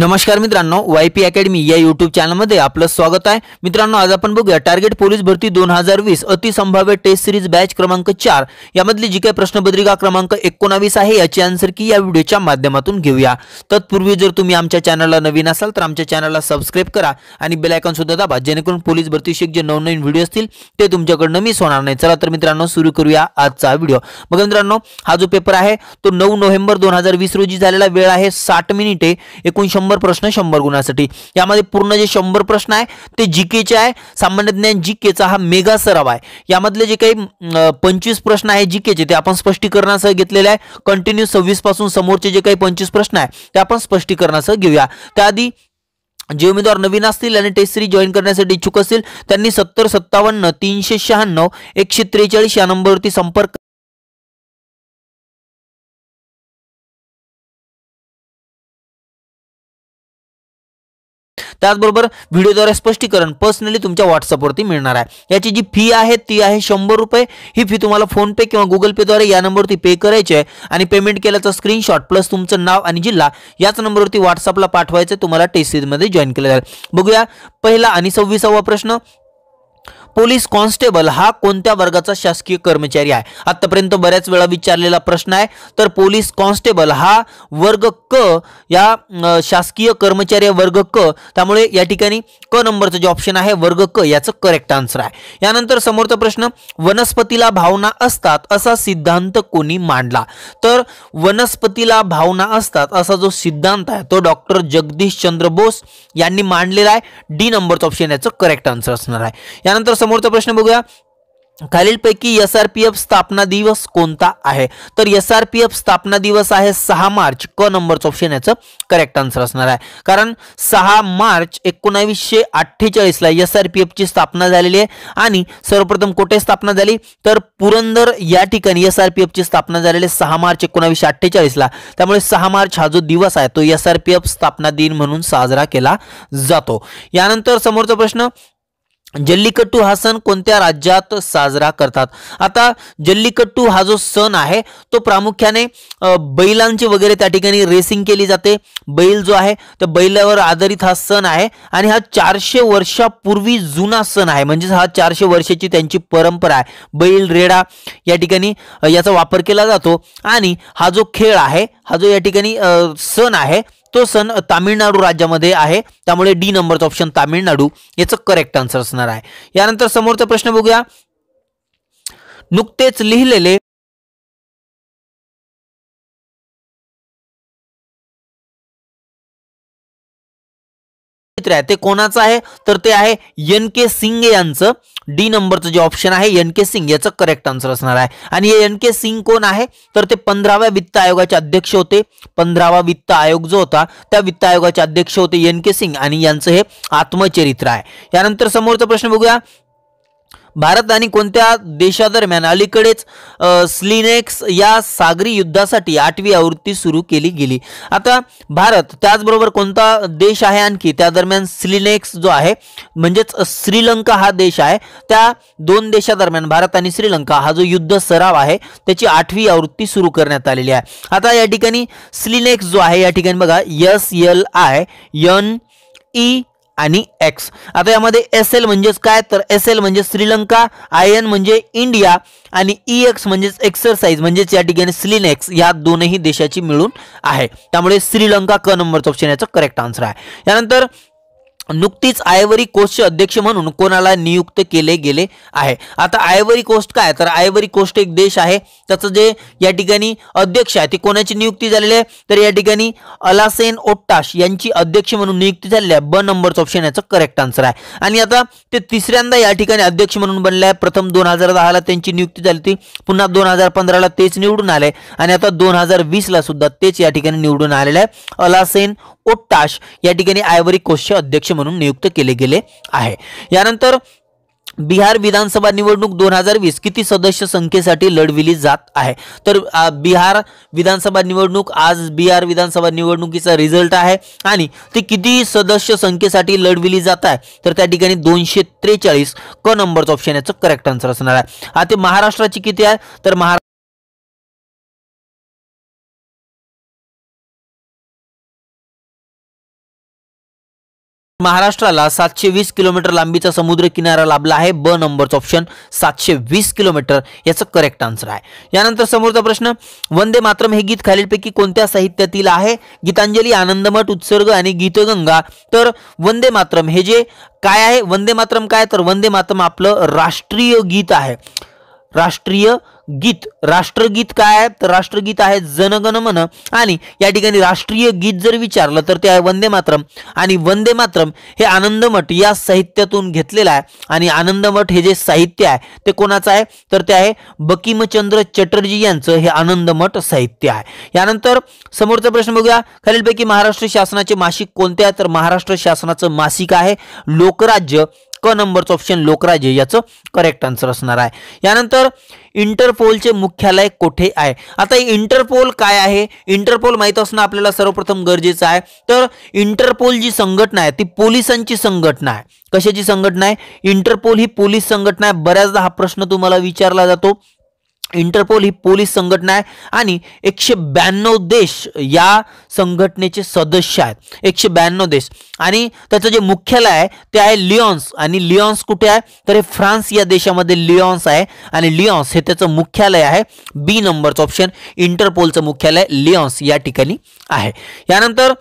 नमस्कार मित्रांनो Y P academy या युट्यूब चॅनलमध्ये आपलं स्वागत आहे मित्रांनो आज आपण बघूया टार्गेट पोलीस भरती दोन हजार वीस अतिसंभाव्य टेस्ट सिरीज बॅच क्रमांक चार यामधली जी काही प्रश्नपत्रिका क्रमांक एकोणावीस आहे याची आन्सर की या व्हिडिओच्या माध्यमातून घेऊया तत्पूर्वी जर तुम्ही आमच्या चॅनलला नवीन असाल तर आमच्या चॅनलला सबस्क्राईब करा आणि बेलायकॉन सुद्धा दाबा जेणेकरून पोलीस भरतीशी जे नवनवीन व्हिडिओ असतील ते तुमच्याकडनं मिस होणार नाही चला तर मित्रांनो सुरू करूया आजचा व्हिडिओ बघा मित्रांनो हा जो पेपर आहे तो नऊ नोव्हेंबर दोन हजार वीस रोजी झालेला वेळ आहे साठ मिनिटे एकोणशे शंभर प्रश्न शंभर गुणासाठी यामध्ये पूर्ण जे शंभर प्रश्न आहे ते जीकेचे आहे सामान्य ज्ञान जीकेचा हा मेगा सराव आहे यामधले जे काही पंचवीस प्रश्न आहे जी ते आपण स्पष्टीकरणासह घेतलेले आहे कंटिन्यू सव्वीस पासून समोरचे जे काही पंचवीस प्रश्न आहे ते आपण स्पष्टीकरणासह घेऊया त्याआधी जे उमेदवार नवीन असतील आणि टेस्ट सिरीज जॉईन करण्यासाठी इच्छुक असतील त्यांनी सत्तर सत्तावन्न तीनशे शहाण्णव एकशे त्रेचाळीस या नंबरवरती संपर्क त्याचबरोबर व्हिडिओद्वारे स्पष्टीकरण पर्सनली तुमच्या व्हॉट्सअपवरती मिळणार आहे याची जी फी आहे ती आहे शंभर रुपये ही फी तुम्हाला फोनपे किंवा गुगल पेद्वारे या नंबरवरती पे करायची आहे आणि पेमेंट केल्याचं स्क्रीनशॉट प्लस तुमचं नाव आणि जिल्हा याच नंबरवरती व्हॉट्सअपला पाठवायचं तुम्हाला टेस्ट जॉईन केलं जाईल बघूया पहिला आणि सव्वीसावा प्रश्न पोलीस कॉन्स्टेबल हा कोणत्या वर्गाचा शासकीय कर्मचारी आहे आतापर्यंत बऱ्याच वेळा विचारलेला प्रश्न आहे तर पोलीस कॉन्स्टेबल हा वर्ग क या शासकीय कर्मचारी वर्ग क त्यामुळे या ठिकाणी क नंबरचं जे ऑप्शन आहे वर्ग क याचं करेक्ट आन्सर आहे यानंतर समोरचा प्रश्न वनस्पतीला भावना असतात असा सिद्धांत कोणी मांडला तर वनस्पतीला भावना असतात असा जो सिद्धांत आहे तो डॉक्टर जगदीश चंद्र बोस यांनी मांडलेला आहे डी नंबरचं ऑप्शन याचं करेक्ट आन्सर असणार आहे यानंतर समोरचा प्रश्न बघूया खालीलपैकी एस आर पी एफ स्थापना दिवस कोणता आहे तर एस आर पी एफ स्थापना दिवस आहे सहा मार्च क नंबरचं ऑप्शन याचं करेक्ट आन्सर असणार आहे कारण सहा मार्च एकोणावीसशे अठ्ठेचाळीसला एस आर पी स्थापना झालेली आहे आणि सर्वप्रथम कुठे स्थापना झाली तर पुरंदर या ठिकाणी एस आर पी एफची स्थापना झालेली आहे सहा मार्च एकोणावीसशे अठ्ठेचाळीसला त्यामुळे सहा मार्च हा जो दिवस आहे तो एस आर पी एफ स्थापना दिन म्हणून साजरा केला जातो यानंतर समोरचा प्रश्न जल्लीकट्टू हा सण कोणत्या राज्यात साजरा करतात आता जल्लीकट्टू हा जो सण आहे तो प्रामुख्याने बैलांची वगैरे त्या ठिकाणी रेसिंग केली जाते बैल जो आहे तर बैलावर आधारित हा सण आहे आणि हा चारशे वर्षापूर्वी जुना सण आहे म्हणजेच हा चारशे वर्षाची त्यांची परंपरा आहे बैल रेडा या ठिकाणी याचा वापर केला जातो आणि हा जो खेळ आहे हा जो या ठिकाणी सण आहे तो सण तामिळनाडू राज्यामध्ये आहे त्यामुळे डी नंबरचा ऑप्शन तामिळनाडू याचं करेक्ट आन्सर असणार आहे यानंतर समोरचा प्रश्न बघूया नुकतेच लिहिलेले मित्र आहे ते कोणाचं आहे तर ते आहे एन के सिंग यांचं डी नंबरचं जे ऑप्शन आहे एन के सिंग याचं करेक्ट आन्सर असणार आहे आणि एन के सिंग कोण आहे तर ते पंधराव्या वित्त आयोगाचे अध्यक्ष होते पंधरावा वित्त आयोग जो होता त्या वित्त आयोगाचे अध्यक्ष होते एन के सिंग आणि यांचं हे आत्मचरित्र आहे यानंतर समोरचा प्रश्न बघूया भारत आणि कोणत्या देशादरम्यान अलीकडेच स्लिनेक्स या सागरी युद्धासाठी आठवी आवृत्ती सुरू केली गेली आता भारत त्याचबरोबर कोणता देश आहे आणखी त्या दरम्यान स्लिनेक्स जो आहे म्हणजेच श्रीलंका हा देश आहे त्या दोन देशादरम्यान भारत आणि श्रीलंका हा जो युद्ध सराव आहे त्याची आठवी आवृत्ती सुरू करण्यात आलेली आहे आता या ठिकाणी स्लिनेक्स जो आहे या ठिकाणी बघा S L I N E आणि एक्स आता यामध्ये एस एल म्हणजेच काय तर एस एल म्हणजे श्रीलंका आय एन म्हणजे इंडिया आणि ई e एक्स म्हणजेच एक्सरसाइज म्हणजेच या ठिकाणी स्लिनेक्स या दोनही देशाची मिळून आहे त्यामुळे श्रीलंका क नंबरचा ऑप्शन याचा करेक्ट आन्सर आहे यानंतर नुकतीच आयव्हरी कोस्टचे अध्यक्ष म्हणून कोणाला नियुक्त केले गेले आहे आता आयव्हरी कोस्ट काय तर आयव्हरी कोस्ट एक देश आहे त्याचं जे या ठिकाणी अध्यक्ष आहे ती कोणाची नियुक्ती झालेली आहे तर या ठिकाणी अलासेन ओट्टाश यांची अध्यक्ष म्हणून नियुक्ती झालेली आहे ब नंबरचं ऑप्शन याचं करेक्ट आन्सर आहे आणि आता ते तिसऱ्यांदा या ठिकाणी अध्यक्ष म्हणून बनले आहे प्रथम दोन हजार त्यांची नियुक्ती झाली होती पुन्हा दोन हजार पंधराला तेच निवडून आले आणि आता दोन हजार वीसला सुद्धा तेच या ठिकाणी निवडून आलेले आहे अलासेन या ठिकाणी आयव्हरी कोस्टचे अध्यक्ष म्हणून नियुक्त केले गेले आहे यानंतर बिहार विधानसभा निवडणूक दोन हजार वीस किती सदस्य संख्येसाठी लढविली जात आहे तर बिहार विधानसभा निवडणूक आज बिहार विधानसभा निवडणुकीचा रिझल्ट आहे आणि ती किती सदस्य संख्येसाठी लढविली जात आहे तर त्या ठिकाणी दोनशे त्रेचाळीस क नंबरचा ऑप्शन याचं करेक्ट आन्सर असणार आहे आता महाराष्ट्राची किती आहे तर महाराष्ट्र महाराष्ट्राला सातशे वीस किलोमीटर लांबीचा समुद्र किनारा लाभला आहे ब नंबरचा ऑप्शन सातशे वीस किलोमीटर याचं करेक्ट आन्सर आहे यानंतर समोरचा प्रश्न वंदे मातरम हे गीत खालीलपैकी कोणत्या साहित्यातील आहे गीतांजली आनंदमठ उत्सर्ग आणि गीतगंगा तर वंदे मातरम हे जे काय आहे वंदे मातरम काय तर वंदे मातरम आपलं राष्ट्रीय गीत आहे राष्ट्रीय गीत राष्ट्रगीत काय आहे तर राष्ट्रगीत आहे जनगण मन आणि या ठिकाणी राष्ट्रीय गीत जर विचारलं तर ते आहे वंदे मातरम आणि वंदे मातरम हे आनंदमठ या साहित्यातून घेतलेलं आहे आणि आनंदमठ हे जे साहित्य आहे ते कोणाचं आहे तर ते आहे बकिमचंद्र चटर्जी यांचं हे आनंदमठ साहित्य आहे यानंतर समोरचा प्रश्न बघूया खालीलपैकी महाराष्ट्र शासनाचे मासिक कोणते आहे तर महाराष्ट्र शासनाचं मासिक आहे लोकराज्य क नंबरचं ऑप्शन लोकराजे याचं करेक्ट आन्सर असणार आहे यानंतर इंटरपोलचे मुख्यालय कोठे आहे आता इंटरपोल काय आहे इंटरपोल माहीत असणं आपल्याला सर्वप्रथम गरजेचं आहे तर इंटरपोल जी संघटना आहे ती पोलिसांची संघटना आहे कशाची संघटना आहे इंटरपोल ही पोलीस संघटना आहे बऱ्याचदा हा प्रश्न तुम्हाला विचारला जातो इंटरपोल ही पोलीस संघटना आहे आणि एकशे ब्याण्णव देश या संघटनेचे सदस्य आहेत एकशे ब्याण्णव देश आणि त्याचं जे मुख्यालय आहे ते आहे लिओन्स आणि लिओन्स कुठे आहे तर हे फ्रान्स या देशामध्ये लिओन्स आहे आणि लिओन्स हे त्याचं मुख्यालय आहे बी नंबरचं ऑप्शन इंटरपोलचं मुख्यालय लिओन्स या ठिकाणी आहे यानंतर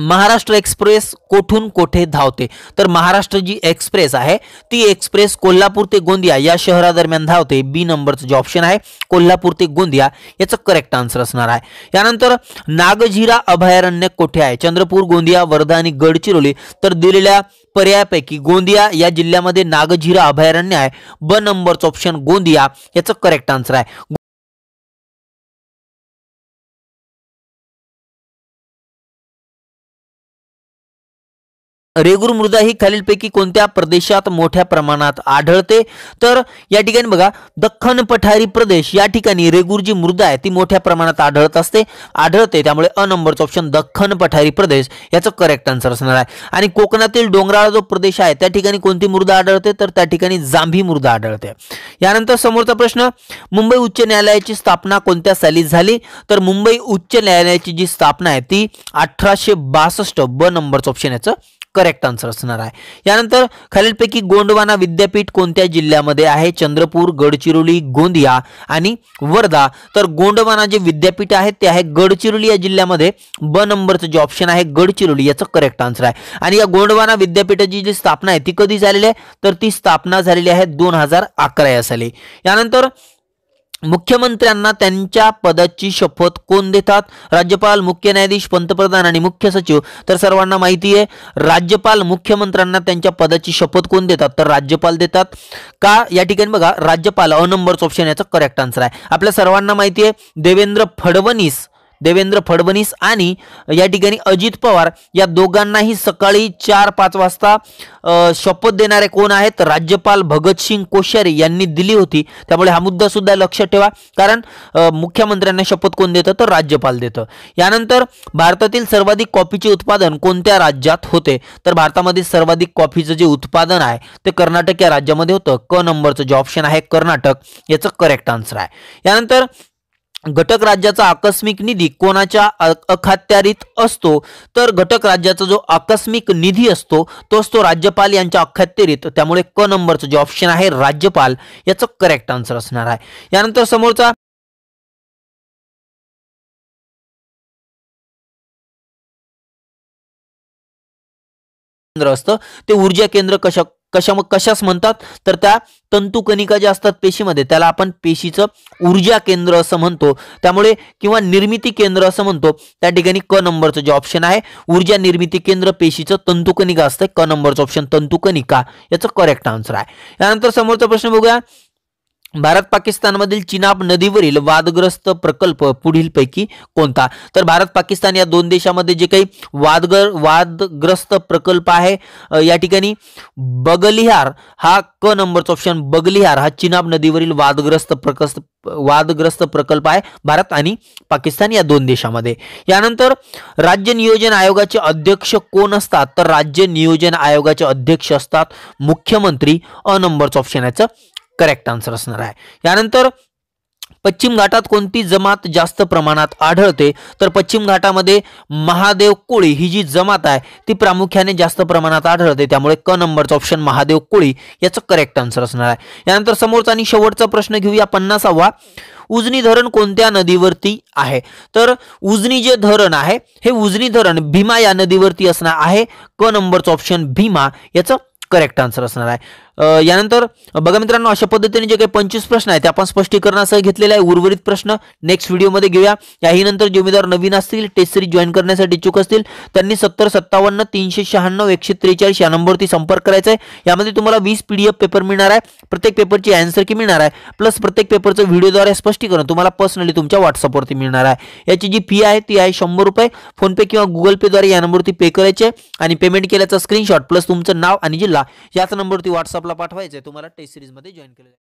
महाराष्ट्र एक्सप्रेस कोठून कोठे धावते तर महाराष्ट्र जी एक्सप्रेस आहे ती एक्सप्रेस कोल्हापूर ते गोंदिया या शहरादरम्यान धावते बी नंबरचं जे ऑप्शन आहे कोल्हापूर ते गोंदिया याचं करेक्ट आन्सर असणार आहे यानंतर नागझिरा अभयारण्य कोठे आहे चंद्रपूर गोंदिया वर्धा आणि गडचिरोली तर दिलेल्या पर्यायापैकी गोंदिया या जिल्ह्यामध्ये नागझिरा अभयारण्य आहे ब नंबरचं ऑप्शन गोंदिया याचं करेक्ट आन्सर आहे रेगूर मृदा ही खालीलपैकी कोणत्या प्रदेशात मोठ्या प्रमाणात आढळते तर या ठिकाणी बघा दख्खन पठारी प्रदेश या ठिकाणी रेगूर जी मृदा आहे ती मोठ्या प्रमाणात आढळत असते आढळते त्यामुळे अ नंबरचं ऑप्शन दख्खन पठारी प्रदेश याचं करेक्ट आन्सर असणार आहे आणि कोकणातील डोंगराळ जो प्रदेश आहे त्या ठिकाणी कोणती मृदा आढळते तर त्या ठिकाणी जांभी मृदा आढळते यानंतर समोरचा प्रश्न मुंबई उच्च न्यायालयाची स्थापना कोणत्या साली झाली तर मुंबई उच्च न्यायालयाची जी स्थापना आहे ती अठराशे बासष्ट ब नंबरचं ऑप्शन याचं करेक्ट आन्सर असणार आहे यानंतर खालीलपैकी गोंडवाना विद्यापीठ कोणत्या जिल्ह्यामध्ये आहे चंद्रपूर गडचिरोली गोंदिया आणि वर्धा तर गोंडवाना जे विद्यापीठ आहे ते आहे गडचिरोली या जिल्ह्यामध्ये ब नंबरचं जे ऑप्शन आहे गडचिरोली याचं करेक्ट आन्सर आहे आणि या गोंडवाना विद्यापीठाची जी स्थापना आहे ती कधी झालेली आहे तर ती स्थापना झालेली आहे दोन हजार अकरा या साली यानंतर मुख्यमंत्र्यांना त्यांच्या पदाची शपथ कोण देतात राज्यपाल मुख्य न्यायाधीश पंतप्रधान आणि मुख्य सचिव तर सर्वांना माहिती आहे राज्यपाल मुख्यमंत्र्यांना त्यांच्या पदाची शपथ कोण देतात तर राज्यपाल देतात का या ठिकाणी बघा राज्यपाल अ नंबरचा ऑप्शन याचा करेक्ट आन्सर आहे आपल्या सर्वांना माहिती आहे देवेंद्र फडणवीस देवेंद्र फडणवीस आणि या ठिकाणी अजित पवार या दोघांनाही सकाळी चार पाच वाजता शपथ देणारे कोण आहेत राज्यपाल भगतसिंग कोश्यारी यांनी दिली होती त्यामुळे हा मुद्दा सुद्धा लक्षात ठेवा कारण मुख्यमंत्र्यांना शपथ कोण देतं तर राज्यपाल देतं यानंतर भारतातील सर्वाधिक कॉफीचे उत्पादन कोणत्या राज्यात होते तर भारतामध्ये सर्वाधिक कॉफीचं जे उत्पादन आहे ते कर्नाटक या राज्यामध्ये होतं क नंबरचं जे ऑप्शन आहे कर्नाटक याचं करेक्ट आन्सर आहे यानंतर घटक राज्याचा आकस्मिक निधी कोणाच्या अखत्यारीत असतो तर घटक राज्याचा जो आकस्मिक निधी असतो तो असतो राज्यपाल यांच्या अखत्यारीत त्यामुळे क नंबरचं जे ऑप्शन आहे राज्यपाल याचं करेक्ट आन्सर असणार आहे यानंतर समोरचा केंद्र असतं ते ऊर्जा केंद्र कशा कशा कशास म्हणतात तर त्या तंतुकणिका ज्या असतात पेशीमध्ये त्याला आपण पेशीचं ऊर्जा केंद्र असं म्हणतो त्यामुळे किंवा निर्मिती केंद्र असं म्हणतो त्या ठिकाणी क नंबरचं जे ऑप्शन आहे ऊर्जा निर्मिती केंद्र पेशीचं तंतुकणिका असतं क नंबरचं ऑप्शन तंतुकणिका याचं करेक्ट आन्सर आहे यानंतर समोरचा प्रश्न बघूया भारत पाकिस्तानमधील चिनाब नदीवरील वादग्रस्त प्रकल्प पुढीलपैकी कोणता तर भारत पाकिस्तान या दोन देशामध्ये जे काही वादग्र वादग्रस्त प्रकल्प आहे या ठिकाणी बगलिहार हा क नंबरचा ऑप्शन बगलिहार हा चिनाब नदीवरील वादग्रस्त प्रकल्प वादग्रस्त प्रकल्प आहे भारत आणि पाकिस्तान या दोन देशामध्ये यानंतर राज्य नियोजन आयोगाचे अध्यक्ष कोण असतात तर राज्य नियोजन आयोगाचे अध्यक्ष असतात मुख्यमंत्री अ नंबरचं ऑप्शन याचं करेक्ट आन्सर असणार आहे यानंतर पश्चिम घाटात कोणती जमात जास्त प्रमाणात आढळते तर पश्चिम घाटामध्ये महादेव कोळी ही जी जमात आहे ती प्रामुख्याने जास्त प्रमाणात आढळते त्यामुळे क नंबरचा ऑप्शन महादेव कोळी याचं करेक्ट आन्सर असणार आहे यानंतर समोरचा आणि शेवटचा प्रश्न घेऊया पन्नासावा उजनी धरण कोणत्या नदीवरती आहे तर उजनी जे धरण आहे हे उजनी धरण भीमा या नदीवरती असणार आहे क नंबरचं ऑप्शन भीमा याचं करेक्ट आन्सर असणार आहे यानंतर बघा मित्रांनो अशा पद्धतीने जे काही पंचवीस प्रश्न आहेत ते आपण असं घेतलेले आहे उर्वरित प्रश्न नेक्स्ट व्हिडिओमध्ये घेऊया याही नंतर जे उमेदवार नवीन असतील टेस्ट सिरीज जॉईन करण्यासाठी इच्छुक असतील त्यांनी सत्तर सत्तावन्न तीनशे शहाण्णव एकशे त्रेचाळीस या नंबरवरती संपर्क करायचा आहे यामध्ये तुम्हाला वीस पीडीएफ पेपर मिळणार आहे प्रत्येक पेपरची अँसर की मिळणार आहे प्लस प्रत्येक पेपरचं व्हिडिओद्वारे स्पष्टीकरण तुम्हाला पर्सनली तुमच्या व्हॉट्सअपवरती मिळणार आहे याची जी फी आहे ती आहे शंभर रुपये फोनपे किंवा गुगल पेद्वारे या नंबरवरती पे करायचे आणि पेमेंट केल्याचा स्क्रीनशॉट प्लस तुमचं नाव आणि जिल्हा याच नंबरवरती व्हॉट्सअप व्हॉट्सअपला पाठवायचं आहे तुम्हाला टेस्ट सिरीजमध्ये जॉईन केलंय